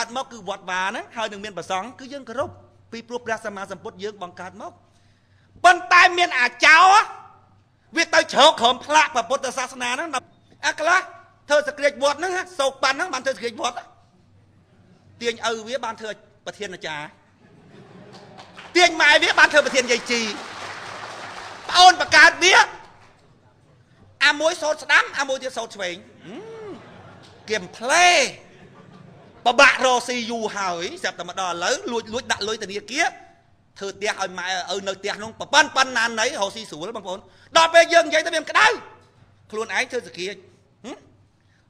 កើតមកគឺវត្តវាហ្នឹងហើយនឹងមានប្រសង់គឺយើងគោរពពីព្រោះព្រះសម្មាសម្ពុទ្ធយើងបង្កើតមកប៉ុន្តែមានអាចោវាទៅជ្រោកក្រុមផ្លាក់ពុទ្ធសាសនាហ្នឹងអាខ្លះធ្វើសក្កិច្ចវត្តហ្នឹងសោកប៉ាន់ហ្នឹងបានធ្វើសក្កិច្ចវត្តទាញឪវាបានធ្វើប្រធានអាចារ្យទាញម៉ែវាបានធ្វើប្រធានយាយជីប្អូនបង្កើតវាអាមួយសោតស្ដាំអាមួយទៀតសោតឆ្វេងគេមិនផ្លេបបាក់រកស៊ីយូរហើយស្រាប់តែមកដល់ឥឡូវលួចលួចដាក់លុយធនាគារធ្វើផ្ទះឲ្យម៉ែឪនៅផ្ទះនោះប៉ប៉ាន់ប៉ាន់ណានណៃរកស៊ីស្រួលបងប្អូនដល់ពេលយើងនិយាយទៅវាមិនក្តៅខ្លួនឯងធ្វើសគា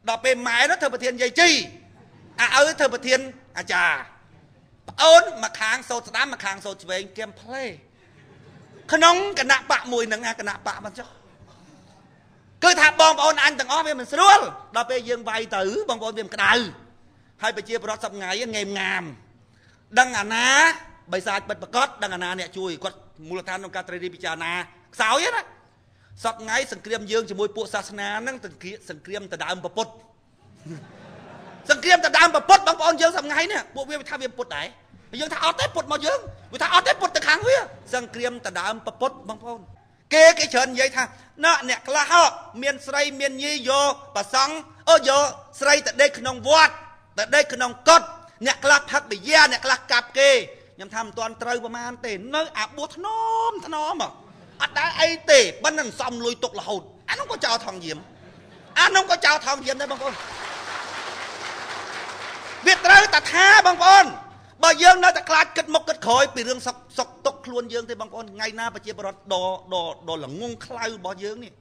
ដល់ពេលម៉ែនោះធ្វើប្រធានយាយជីអាឪធ្វើប្រធានអាចារ្យប្អូនមកខាងសោតស្ដាំមកខាងសោតឆ្វេងគៀមផ្លេក្នុងគណៈបកមួយនឹងអាគណៈបកមិនចុះគឺថាបងប្អូនអញទាំងអស់វាមិនស្រួលដល់ពេលយើងវាយទៅបងប្អូនវាមិនក្តៅហើយប្រជាប្រដ្ឋសប្ងៃងេមងាមដឹងអាណាបិសាចបិទប្រកាសដឹងអាណាអ្នកជួយគាត់មូលដ្ឋានក្នុងការត្រីរិះពិចារណាខ្សោយណាសប្ងៃសង្គ្រាមយើងជាមួយពួកសាសនាហ្នឹងសង្គ្រាមដដើមប្រពុតសង្គ្រាមដដើមប្រពុតបងប្អូនយើងសប្ងៃនេះពួកវាថាវាពុតដែរយើងថាអត់ទេពុតមកយើងវាថាអត់ទេពុតទៅខាងវាសង្គ្រាមដដើមប្រពុតបងប្អូនគេគេច្រើននិយាយថាណ៎អ្នកខ្លះមានស្រីមានញីយកប្រសង់អូយកស្រីតដេកក្នុងវត្តទៅដេកក្នុងកុដអ្នកខ្លះផឹកបិយាអ្នកខ្លះកាប់គេខ្ញុំថាមិនទាន់ត្រូវប្រហែលទេ នៅ អាបួសធ្នមធ្នមអត់ដែរអីទេបិណ្ឌនឹងសំលុយទុករហូតអានោះក៏ចោលថងយាមអានោះក៏ចោលថងយាមដែរបងប្អូនវាត្រូវតែថាបងប្អូនបើយើង នៅតែខ្លាចគិតមុខគិតក្រោយពីរឿងសុកសុកទុកខ្លួនយើងទេបងប្អូនថ្ងៃណាប្រជាពលរដ្ឋដដដល្ងងខ្លៅរបស់យើងនេះ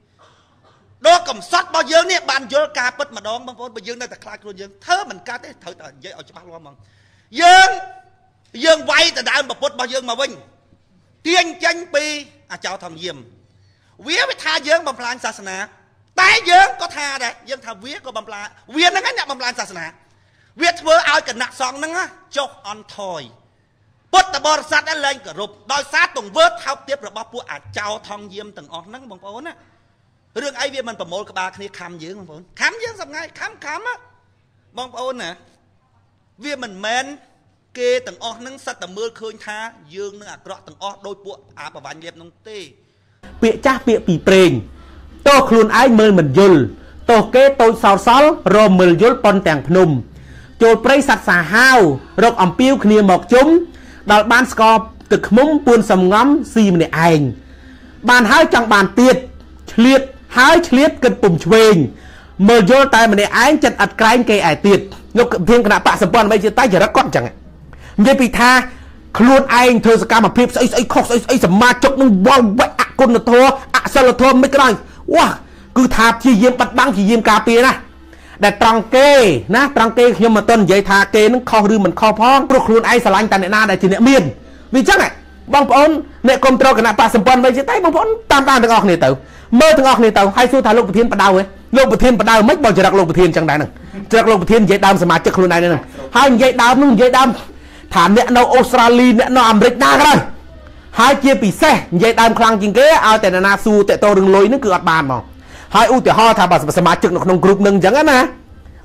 ដកកំសត់របស់យើងនេះបានយល់ការពិតម្ដងបងប្អូនបើយើងនៅតែខ្លាចខ្លួនយើងធ្វើមិនកើតទេត្រូវតែនិយាយឲ្យច្បាស់លាស់ហ្មងយើងយើងវាយទៅដើមប្រពុតរបស់យើងមកវិញទាញចេញពីអាចោធម្មយាម វាវាថាយើងបំផ្លាញសាសនា តែយើងក៏ថាដែរយើងថាវាក៏បំផ្លាញវាហ្នឹងឯងអ្នកបំផ្លាញសាសនា វាធ្វើឲ្យគណៈសង្ឃហ្នឹងចុះអន់ថយពុទ្ធបរិស័ទឡើងគោរពដោយសារទង្វើថោកទាបរបស់ពួកអាចោធម្មយាមទាំងអស់ហ្នឹងបងប្អូនណារឿងអីវាមិនប្រមូលក្បាលគ្នាខំយើងបងប្អូនខំយើងសប្ងៃខំខំបងប្អូនណាវាមិនមែនគេទាំងអស់នឹងសិតតែមើលឃើញថាយើងនឹងអាក្រក់ទាំងអស់ដោយពួកអាប្រវាញ់លៀបនោះទេ ពាក្យចាស់ពាក្យពីប្រេងតោះខ្លួនឯងមើលមិនយល់តោះគេតូចសោតសល់រមមើលយល់ប៉ុនទាំងភ្នំ ចូលព្រៃសัตว์សាហាវរក អំពីវគ្នាមកជុំដល់បានស្កបទឹកខ្មុំពួនសំងំស៊ីម្នាក់ឯងបានហើយចង់បានទៀតឆ្លៀតហើយឆ្លៀតគិតពុំឆ្វេងមើលយល់តែម្នាក់ឯងចិត្តអត់ក្រែងគេឯទៀតលោកធៀងគណៈបកសម្ព័ន្ធបីជាតែចរិតគាត់អញ្ចឹងនិយាយពីថាខ្លួនឯងធ្វើសកម្មភាពស្អីស្អីខុសស្អីស្អីសមាជិកនឹងវល់វិចអគុណធម៌អសិលធម៌មិនក្រោយវ៉ាគឺថាព្យាយាមបាត់បង់ព្យាយាមការពារណាដែលត្រង់គេ ណាត្រង់គេខ្ញុំមិនទាន់និយាយថាគេនឹងខុសឬមិនខុសផងព្រោះខ្លួនឯងស្រឡាញ់តែអ្នកណាដែលជាអ្នកមានវាអញ្ចឹងហ៎បងប្អូនអ្នកគ្រប់គ្រងគណៈបកសម្ព័ន្ធមិនចេះតែបងប្អូនតាមដានទាំងអស់គ្នាទៅមើលទាំងអស់គ្នាទៅហើយសួរថាលោកប្រធានបដៅឯងលោកប្រធានបដៅមិនបងចរិតលោកប្រធានចឹងដែរហ្នឹងចរិតលោកប្រធាននិយាយដើមសមាជិកខ្លួនឯងហ្នឹងហើយនិយាយដើមនោះនិយាយដើមថាអ្នកនៅអូស្ត្រាលីអ្នកនៅអាមេរិកណាក៏ដោយហើយជា ពិសេសនិយាយដើមខ្លាំងជាងគេឲ្យតែណាសួរតេតតរឿងលុយហ្នឹងគឺអត់បានហ្មងហើយឧទាហរណ៍ថាបើសមាជិកនៅក្នុងក្រុមនឹងអញ្ចឹងណា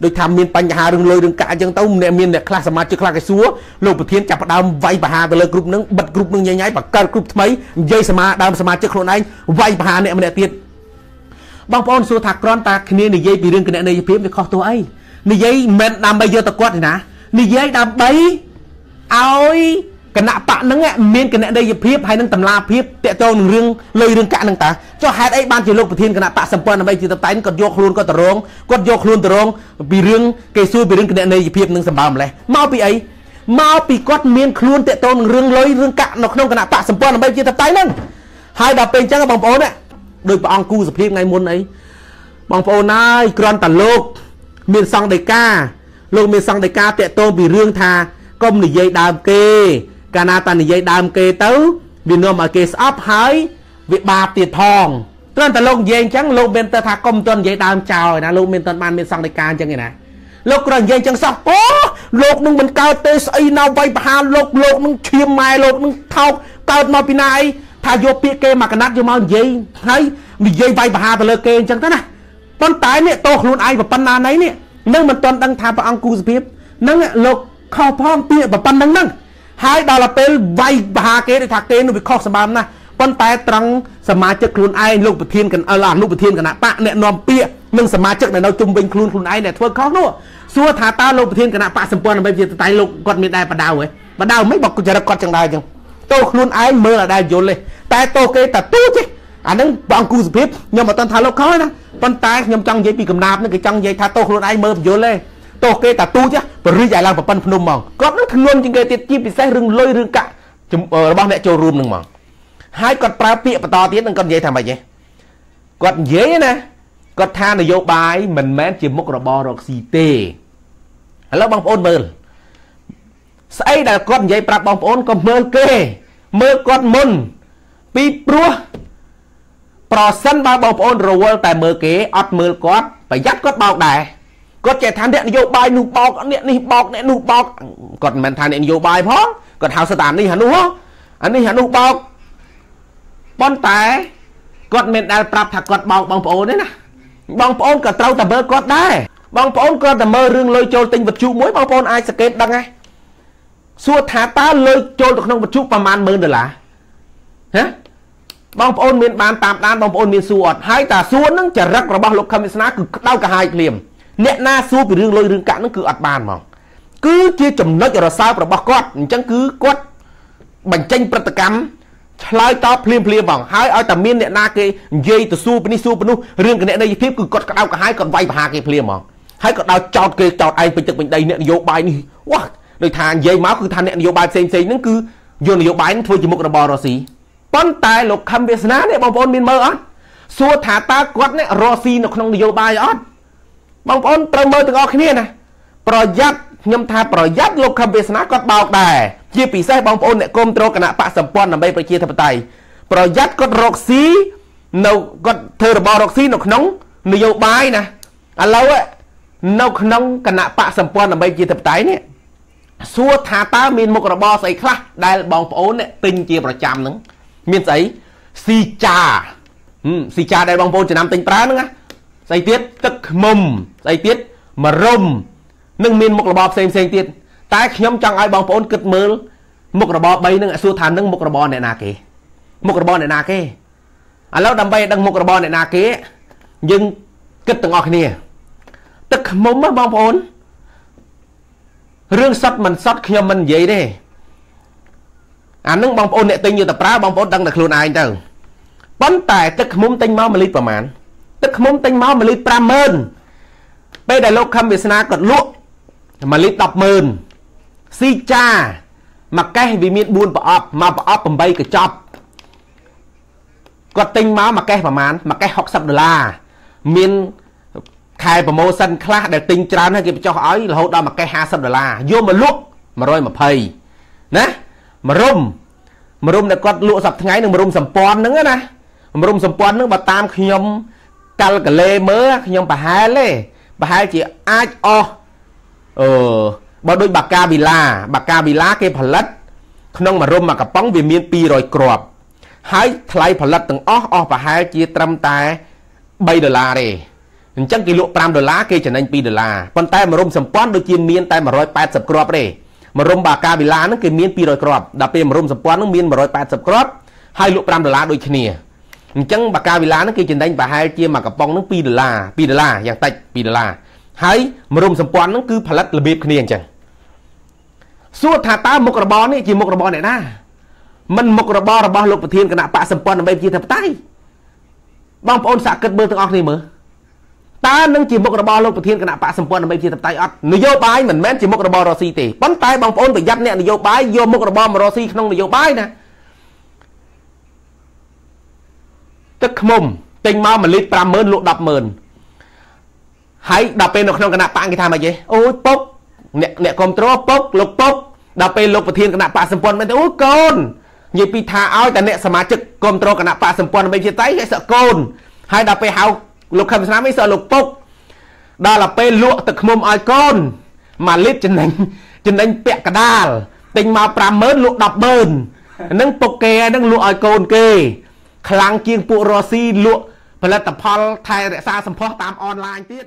ដូចថាមានបញ្ហារឿងលុយរឿងកាក់អញ្ចឹងទៅម្នាក់មានអ្នកខ្លះសមាជិកខ្លះគេសួរលោកប្រធានចាប់ផ្ដើមវាយប្រហារទៅលើក្រុមនឹងបិទក្រុមនឹងញញ៉ៃបង្កើតក្រុមថ្មីនិយាយសមាដើមសមាជិកខ្លួនឯងវាយប្រហារអ្នកម្នាក់ទៀតបងប្អូនសួរថាក្រន់តាគ្នានិយាយពីរឿងគណនេយ្យភាពវាខុសទោះអីនិយាយមិនដើម្បីយកទៅគាត់ទេណានិយាយដើម្បីឲ្យគណៈបកហ្នឹងមានគណនេយ្យភាពហើយនឹងតម្លាភាពតកតងនឹងរឿងលុយរឿងកាក់ហ្នឹងតាចុះហេតុអីបានជាលោកប្រធានគណៈបកសម្ព័ន្ធដើម្បីជាតតែងគាត់យកខ្លួនគាត់ទៅរងគាត់យកខ្លួនទៅរងពីរឿងគេសួរពីរឿងគណនេយ្យភាពនឹងសម្បើម្លេះមកពីអីមកពីគាត់មានខ្លួនតកតងនឹងរឿងលុយរឿងកាក់នៅក្នុងគណៈបកសម្ព័ន្ធដើម្បីជាតតែងហ្នឹងហើយដល់ពេលអញ្ចឹងបងប្អូនដោយព្រះអង្គគូសភាពថ្ងៃមុនអីបងប្អូនអើយគ្រាន់តែលោកមានសង្ឃដីកាលោកមានសង្ឃដីកាតកតងពីរឿងថាកុំនិយាយដើមគេកាលណាតានិយាយដើមគេទៅវានាំឲ្យគេស្អប់ហើយវាបាបទៀតផងត្រង់តែលោកនិយាយអញ្ចឹងលោកមានតែថាកុំតន់និយាយដើមចោលឯណាលោកមានតន់បានមានសង្កេតការអញ្ចឹងឯណាលោកគ្រាន់និយាយអញ្ចឹងសោះអូលោកនឹងមិនកើតទេស្អីណាវៃប្រហាលោក លោកនឹងឈាមម៉ែលោកនឹងថោកកើតមកពីណាអីថាយកពាក្យគេមកកណាត់យកមកនិយាយហើយនិយាយវៃប្រហាទៅលើគេអញ្ចឹងទៅណាប៉ុន្តែនេះតោខ្លួនឯងប៉ុណ្ណាណៃនេះនឹងមិនតន់ដឹងថាព្រះអង្គគូសភាពនឹងលោកខុសផងពាក្យប៉ុណ្ណឹងហ្នឹងហើយដល់ទៅពេលវាយបហាគេដូចថាគេនោះវាខុសសម្បំណាស់ប៉ុន្តែត្រង់សមាជិកខ្លួនឯងលោកប្រធានកណ្អិលអនុប្រធានគណៈបកអ្នកនាំពាក្យនិងសមាជិកនៅជុំវិញខ្លួនខ្លួនឯងដែលធ្វើខុសនោះសួរថាតើលោកប្រធានគណៈបកសម្ព័ន្ធដើម្បីជាតៃលោកគាត់មានដែរបដៅហ៎បដៅមិនបើចរិតគាត់ចឹងដែរចឹងទោសខ្លួនឯងមើលឲ្យដែរយល់ទេតែទោសគេតាទូចទេអានឹងបងអង្គសុភិបខ្ញុំអត់តន់ថាលោកខុសទេណាប៉ុន្តែខ្ញុំចង់និយាយពីកំណាបនឹងគេចង់និយាយថាទោសខ្លួនឯងមើលយល់ទេទោះគេតាទូចបរិយាយឡើងប្រពន្ធភ្នំហ្មងគាត់នឹងធ្ងន់ជាងគេទៀតជាពិសេសរឿងលុយរឿងកាក់របស់អ្នកចូលរួមនឹងហ្មងហើយគាត់ប្រើពាក្យបន្តទៀតនឹងគាត់និយាយថាម៉េចហ៎គាត់និយាយណាគាត់ថានយោបាយ មិនមែនជាមុខរបររកស៊ីទេឥឡូវបងប្អូនមើលស្អីដែលគាត់និយាយប្រាប់បងប្អូនក៏មើលគេមើលគាត់មុនពីព្រោះប្រសិនបើបងប្អូនរវល់តែមើលគេអត់មើលគាត់ ប្រយ័ត្នគាត់បោកដែរគាត់ចេះថាអ្នកនយោបាយនោះបោកអ្នកនេះបោកអ្នកនោះបោកគាត់មិនមែនថាអ្នកនយោបាយផងគាត់ហៅស្ថាននេះអានោះអានេះអានោះបោកប៉ុន្តែគាត់មិនដែលប្រាប់ថាគាត់បោកបងប្អូនទេណាបងប្អូនក៏ត្រូវតែមើលគាត់ដែរបងប្អូនក៏តែមើលរឿងលុយចូលទិញវត្ថុមួយបងប្អូនអាចសង្កេតដឹងដែរសួរថាតើលុយចូលទៅក្នុងវត្ថុប្រមាណ10000ដុល្លារហ៎បងប្អូនមានបានតាមដានបងប្អូនមានសួរអត់ហើយតាសួរនឹងចរិតរបស់លោកខឹមវាសនាគឺក្តៅក្រហាយភ្លាមអ្នកណាសួរពីរឿងលុយរឿងកាក់ហ្នឹងគឺអត់បានហ្មងគឺជាចំណុចរសើបរបស់គាត់អញ្ចឹងគឺគាត់បញ្ចេញព្រឹត្តិកម្មឆ្លើយតបភ្លាមភ្លាមហ្មងហើយឲ្យតែមានអ្នកណាគេនិយាយទៅសួរពីនេះសួរពីនោះរឿងគណនេយ្យភាពគឺគាត់ក្តៅក្រហាយគាត់វាយប្រហារគេភ្លាមហ្មងហើយក៏ដោចចោតគេចោតឯងពេញទឹកពេញដីអ្នកនយោបាយនេះវ៉ាដោយថានិយាយមកគឺថាអ្នកនយោបាយផ្សេងផ្សេងហ្នឹងគឺយកនយោបាយធ្វើជាមុខរបររស៊ីប៉ុន្តែលោកខឹមវាសនានេះបងប្អូនមានមើលអត់សួរថាតើគាត់នេះរស៊ីនៅក្នុងនយោបាយអត់បងប្អូនត្រូវមើលទាំងអស់គ្នាណាប្រយ័ត្នខ្ញុំថាប្រយ័ត្នលោកខំវាសនាគាត់បោកដែរជាពិសេសបងប្អូនអ្នកគ្រប់គ្រងគណៈបកសម្ព័ន្ធដើម្បីប្រជាធិបតេយ្យប្រយ័ត្នគាត់រកស៊ីនៅគាត់ធ្វើរបររកស៊ីនៅក្នុងនយោបាយណាឥឡូវនៅក្នុងគណៈបកសម្ព័ន្ធដើម្បីជាធិបតេយ្យនេះសួរថាតើមានមុខរបរស្អីខ្លះដែលបងប្អូនទិញជាប្រចាំហ្នឹងមានស្អីស៊ីចាស៊ីចាដែលបងប្អូនចំណាំទិញប្រើហ្នឹងណាស្អីទៀតទឹកខ្មុំស្អីទៀតមរំនិងមានមុខរបរផ្សេងផ្សេងទៀតតែ ខ្ញុំចង់ឲ្យបងប្អូនគិតមើលមុខរបរ3នឹងសួរថានឹងមុខរបរអ្នកណាគេមុខរបរអ្នកណាគេឥឡូវដើម្បីឲ្យដឹង មុខរបរអ្នកណាគេយើងគិតទាំងអស់គ្នា ទឹកខ្មុំបងប្អូនរឿងសត្វមិនសត្វខ្ញុំមិននិយាយទេអានឹងបងប្អូនអ្នកទិញយកទៅប្រើបងប្អូនដឹងតែខ្លួនឯងទៅប៉ុន្តែ ទឹកខ្មុំទិញមក1លីត្រប្រហែលទឹកខ្មុំទិញមក1លីត្រ50000ពេលដែលលោកខំវាសនាគាត់លក់1លីត្រ100000ស៊ីចាមួយកេះវាមាន4ប្រអប់មួយប្រអប់8កញ្ចប់គាត់ទិញមកមួយកេះប្រហែលមួយកេះ60ដុល្លារមានខែប្រម៉ូសិនខ្លះដែលទិញច្រើនហើយគេបញ្ចុះឲ្យរហូតដល់មួយកេះ50ដុល្លារយកមកលក់120ណាមួយរុំមួយរុំដែលគាត់លក់សប្តាហ៍ថ្ងៃនឹងមួយរុំសម្ព័ន្ធហ្នឹងណាមួយរុំសម្ព័ន្ធហ្នឹងបើតាមខ្ញុំកាល់កលេមើលខ្ញុំប្រហែលទេប្រហែលជាអាចអស់អឺបើដូចបាកាប៊ីឡាបាកាប៊ីឡា គេផលិតក្នុងមួយរុំមួយកំប៉ុងវាមាន200គ្រាប់ ហើយថ្លៃផលិតទាំងអស់អស់ប្រហែលជាត្រឹមតែ3ដុល្លារទេអញ្ចឹងគេលក់5ដុល្លារគេចំណេញ2ដុល្លារប៉ុន្តែមួយរុំសម្ព័ន្ធដូចជាមាន តែ180គ្រាប់ទេមួយរុំបាកាប៊ីឡាហ្នឹងគេមាន200គ្រាប់ដល់ពេលមួយរុំសម្ព័ន្ធហ្នឹងមាន180គ្រាប់ហើយលក់5ដុល្លារដូចគ្នាអញ្ចឹងបាកាវិឡាហ្នឹងគេចំណេញប្រហែលជាមួយកំប៉ុងហ្នឹង2ដុល្លារ2ដុល្លារយ៉ាងតិច2ដុល្លារហើយមរុំសម្ព័ន្ធហ្នឹងគឺ ផលិតរបៀបគ្នាអញ្ចឹងសួរថាតើមុខរបរនេះជាមុខរបរអ្នកណាមិនមុខរបររបស់លោកប្រធានគណៈបកសម្ព័ន្ធដើម្បីប្រជាធិបតេយ្យបងប្អូនសាកគិតមើលទាំងអស់គ្នាមើលតើនឹងជាមុខរបរលោកប្រធានគណៈបកសម្ព័ន្ធដើម្បីជាតបតៃអត់នយោបាយមិនមែនជាមុខរបររស៊ីទេប៉ុន្តែបងប្អូនប្រយ័ត្នអ្នកនយោបាយយកមុខរបរមករស៊ីក្នុងនយោបាយណាខ្មុំ ទិញមកមួយលីត្រ50000លក់100000ហើយដល់ពេលនៅក្នុងគណៈបកគេថាម៉េចទេអូយពុកអ្នកអ្នកគ្រប់គ្រងពុកលោកពុក ដល់ពេលលោកប្រធានគណៈបកសម្ព័ន្ធមែនទេអូយកូននិយាយពីថាឲ្យតែអ្នកសមាជិកគ្រប់គ្រងគណៈបកសម្ព័ន្ធមិនជាតៃគេសក់កូនហើយដល់ពេលហៅលោកខឹមស្នាមវិញសក់លោកពុកដល់ដល់ពេលលក់ទឹកខ្មុំឲ្យកូនមួយលីត្រចំណេញចំណេញពាក់កដាលទិញមក50000លក់100000ហ្នឹងពុកគេហ្នឹងលក់ឲ្យកូនគេខ្លាំងជាងពួករុស្ស៊ីលក់ផលិតផលថែរក្សាសម្ផស្សតាមអនឡាញទៀត